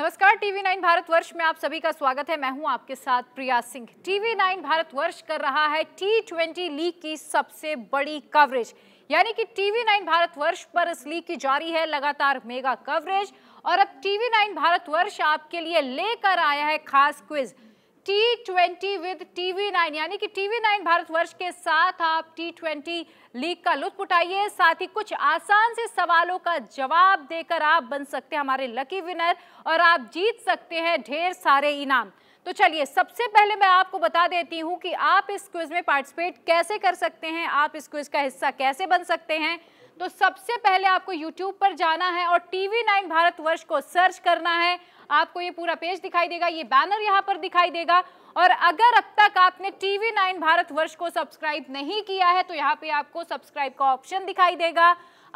नमस्कार TV nine Bharatvarsh में आप सभी का स्वागत है मैं हूं आपके साथ प्रिया सिंह टीवी नाइन भारतवर्ष कर रहा है टी ट्वेंटी लीग की सबसे बड़ी कवरेज यानी कि टीवी नाइन भारतवर्ष पर इस लीग की जारी है लगातार मेगा कवरेज और अब टीवी नाइन भारतवर्ष आपके लिए लेकर आया है खास quiz T twenty with TV nine यानी कि टीवी नाइन वर्ष के साथ आप टी ट्वेंटी लीग का लुत्फ उठाइए साथ ही कुछ आसान से सवालों का जवाब देकर आप बन सकते हैं हमारे लकी विनर और आप जीत सकते हैं ढेर सारे इनाम तो चलिए सबसे पहले मैं आपको बता देती हूँ कि आप इस क्विज में पार्टिसिपेट कैसे कर सकते हैं आप इस क्विज का हिस्सा कैसे बन सकते हैं तो सबसे पहले आपको यूट्यूब पर जाना है और टीवी नाइन भारत वर्ष को सर्च करना है आपको ये पूरा पेज दिखाई देगा ये बैनर यहाँ पर दिखाई देगा और अगर अब तक आपने टीवी नाइन वर्ष को सब्सक्राइब नहीं किया है तो यहाँ पे आपको सब्सक्राइब का ऑप्शन दिखाई देगा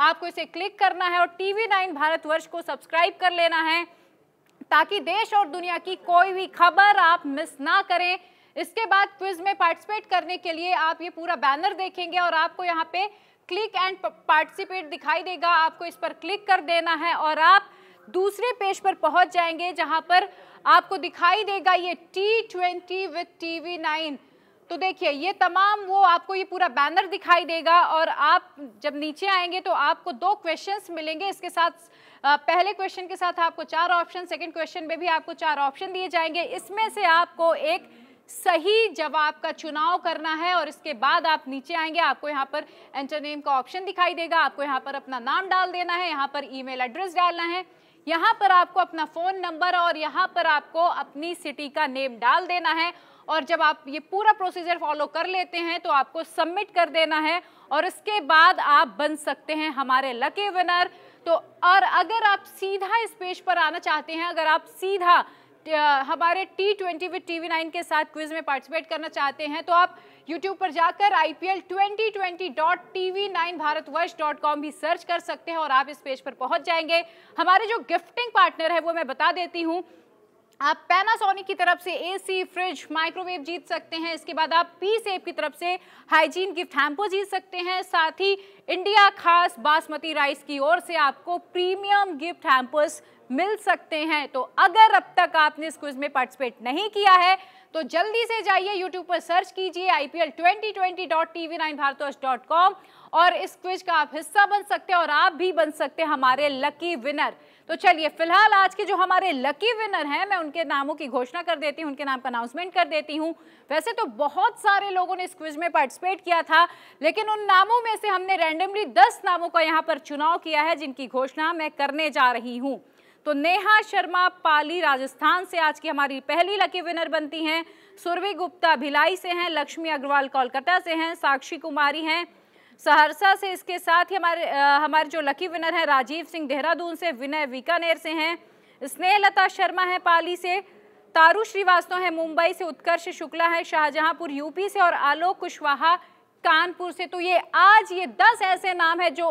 आपको इसे क्लिक करना है और टीवी नाइन भारत वर्ष को सब्सक्राइब कर लेना है ताकि देश और दुनिया की कोई भी खबर आप मिस ना करें इसके बाद क्विज में पार्टिसिपेट करने के लिए आप ये पूरा बैनर देखेंगे और आपको यहाँ पे क्लिक एंड पार्टिसिपेट दिखाई देगा आपको इस पर क्लिक कर देना है और आप दूसरे पेज पर पहुंच जाएंगे जहां पर आपको दिखाई देगा ये T twenty with T V nine तो देखिए ये तमाम वो आपको ये पूरा बैनर दिखाई देगा और आप जब नीचे आएंगे तो आपको दो क्वेश्चंस मिलेंगे इसके साथ पहले क्वेश्चन के साथ आपको चार ऑप्शन सेकंड क्वेश्चन में भी आपको चार ऑप्शन दिए जाएंगे इसमें से आपको एक सही जवाब का चुनाव करना है और इसके बाद आप नीचे आएंगे आपको यहाँ पर एंटर नेम का ऑप्शन दिखाई देगा आपको यहाँ पर अपना नाम डाल देना है यहाँ पर ईमेल एड्रेस डालना है यहाँ पर आपको अपना फ़ोन नंबर और यहाँ पर आपको अपनी सिटी का नेम डाल देना है और जब आप ये पूरा प्रोसीजर फॉलो कर लेते हैं तो आपको सबमिट कर देना है और इसके बाद आप बन सकते हैं हमारे लकी विनर तो और अगर आप सीधा इस पेज पर आना चाहते हैं अगर आप सीधा हमारे T twenty with T nine के साथ क्विज में पार्टिसिपेट करना चाहते हैं तो आप YouTube पर जाकर I P L twenty twenty dot T V nine Bharatvarsh dot com भी सर्च कर सकते हैं और आप इस पेज पर पहुंच जाएंगे हमारे जो गिफ्टिंग पार्टनर है वो मैं बता देती हूँ आप पैनासोनिक की तरफ से एसी फ्रिज माइक्रोवेव जीत सकते हैं इसके बाद आप पी सेफ की तरफ से हाइजीन गिफ्ट हैम्पो जीत सकते हैं साथ ही इंडिया खास बासमती राइस की ओर से आपको प्रीमियम गिफ्ट हैम्पर्स मिल सकते हैं तो अगर अब तक आपने इस क्विज में पार्टिसिपेट नहीं किया है तो जल्दी से जाइए यूट्यूब पर सर्च कीजिए I P L twenty twenty dot dot com और इस क्विज का आप हिस्सा बन सकते हैं और आप भी बन सकते हैं हमारे लकी विनर तो चलिए फिलहाल आज के जो हमारे लकी विनर हैं मैं उनके नामों की घोषणा कर देती हूँ उनके नाम का अनाउंसमेंट कर देती हूँ वैसे तो बहुत सारे लोगों ने इस क्विज में पार्टिसिपेट किया था लेकिन उन नामों में से हमने रैंडमली दस नामों का यहाँ पर चुनाव किया है जिनकी घोषणा मैं करने जा रही हूँ तो नेहा शर्मा पाली राजस्थान से आज की हमारी पहली लकी विनर बनती हैं सुरभि गुप्ता भिलाई से हैं लक्ष्मी अग्रवाल कोलकाता से हैं साक्षी कुमारी हैं सहरसा से इसके साथ ही हमारे हमारे जो लकी विनर हैं राजीव सिंह देहरादून से विनय बीकानेर से हैं स्नेहलता शर्मा हैं पाली से तारू श्रीवास्तव हैं मुंबई से उत्कर्ष शुक्ला हैं शाहजहांपुर यूपी से और आलोक कुशवाहा कानपुर से तो ये आज ये दस ऐसे नाम है जो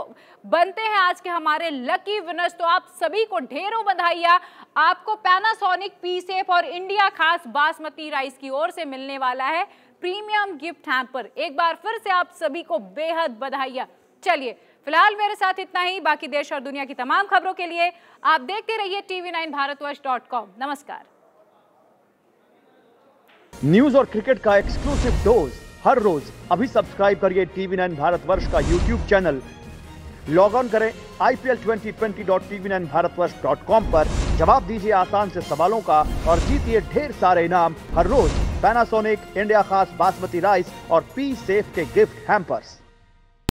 बनते हैं आज के हमारे लकी विनर्स तो आप सभी को ढेरों बधाइया आपको पैनासोनिक पी सेफ और इंडिया खास बासमती राइस की ओर से मिलने वाला है प्रीमियम गिफ्ट हैम्पर एक बार फिर से आप सभी को बेहद बधाइया चलिए फिलहाल मेरे साथ इतना ही बाकी देश और दुनिया की तमाम खबरों के लिए आप देखते रहिए TV nine Bharatvarsh dot com नमस्कार न्यूज और क्रिकेट का एक्सक्लूसिव डोज हर रोज अभी सब्सक्राइब करिए टीवी नाइन भारत वर्ष का यूट्यूब चैनल लॉग ऑन करें I P L twenty twenty dot TV nine वर्ष डॉट कॉम पर जवाब दीजिए आसान से सवालों का और जीतिए ढेर सारे इनाम हर रोज पैनासोनिक इंडिया खास बासमती राइस और पी सेफ के गिफ्ट हैम्पर्स